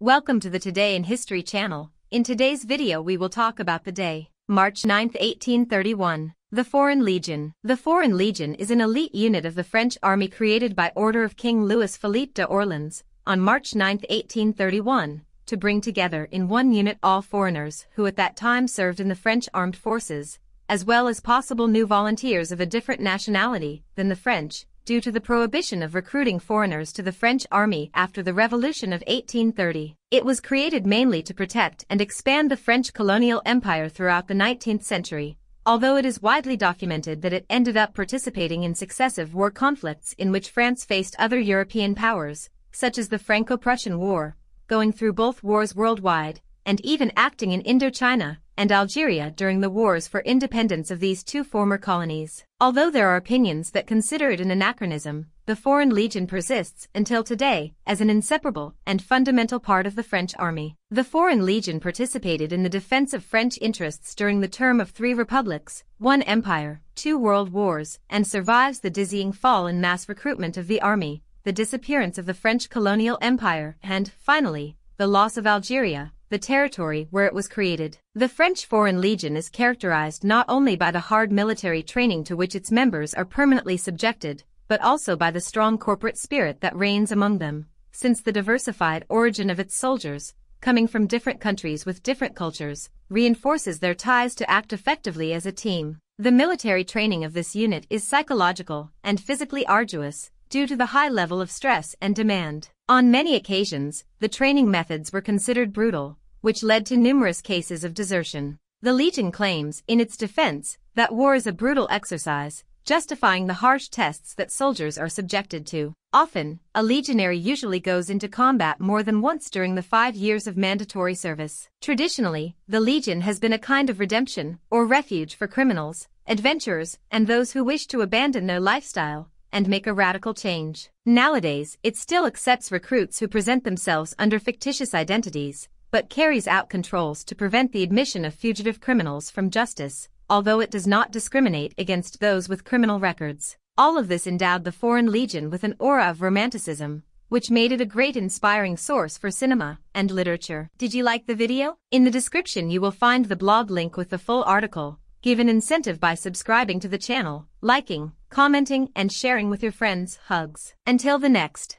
Welcome to the Today in History channel. In today's video we will talk about the day, March 9, 1831. The Foreign Legion. The Foreign Legion is an elite unit of the French army created by order of King Louis-Philippe de Orleans on March 9, 1831, to bring together in one unit all foreigners who at that time served in the French armed forces, as well as possible new volunteers of a different nationality than the French, due to the prohibition of recruiting foreigners to the French army after the Revolution of 1830. It was created mainly to protect and expand the French colonial empire throughout the 19th century, although it is widely documented that it ended up participating in successive war conflicts in which France faced other European powers, such as the Franco-Prussian War, going through both wars worldwide, and even acting in Indochina and Algeria during the wars for independence of these two former colonies. Although there are opinions that consider it an anachronism, the Foreign Legion persists until today as an inseparable and fundamental part of the French army. The Foreign Legion participated in the defense of French interests during the term of three republics, one empire, two world wars, and survives the dizzying fall in mass recruitment of the army, the disappearance of the French colonial empire, and, finally, the loss of Algeria, the territory where it was created. The French Foreign Legion is characterized not only by the hard military training to which its members are permanently subjected, but also by the strong corporate spirit that reigns among them, since the diversified origin of its soldiers, coming from different countries with different cultures, reinforces their ties to act effectively as a team. The military training of this unit is psychological and physically arduous, due to the high level of stress and demand. On many occasions, the training methods were considered brutal, which led to numerous cases of desertion. The Legion claims, in its defense, that war is a brutal exercise, justifying the harsh tests that soldiers are subjected to. Often, a legionary usually goes into combat more than once during the five years of mandatory service. Traditionally, the legion has been a kind of redemption or refuge for criminals, adventurers, and those who wish to abandon their lifestyle and make a radical change. Nowadays, it still accepts recruits who present themselves under fictitious identities, but carries out controls to prevent the admission of fugitive criminals from justice, although it does not discriminate against those with criminal records. All of this endowed the Foreign Legion with an aura of romanticism, which made it a great inspiring source for cinema and literature. Did you like the video? In the description you will find the blog link with the full article. Give an incentive by subscribing to the channel, liking, commenting and sharing with your friends. Hugs. Until the next.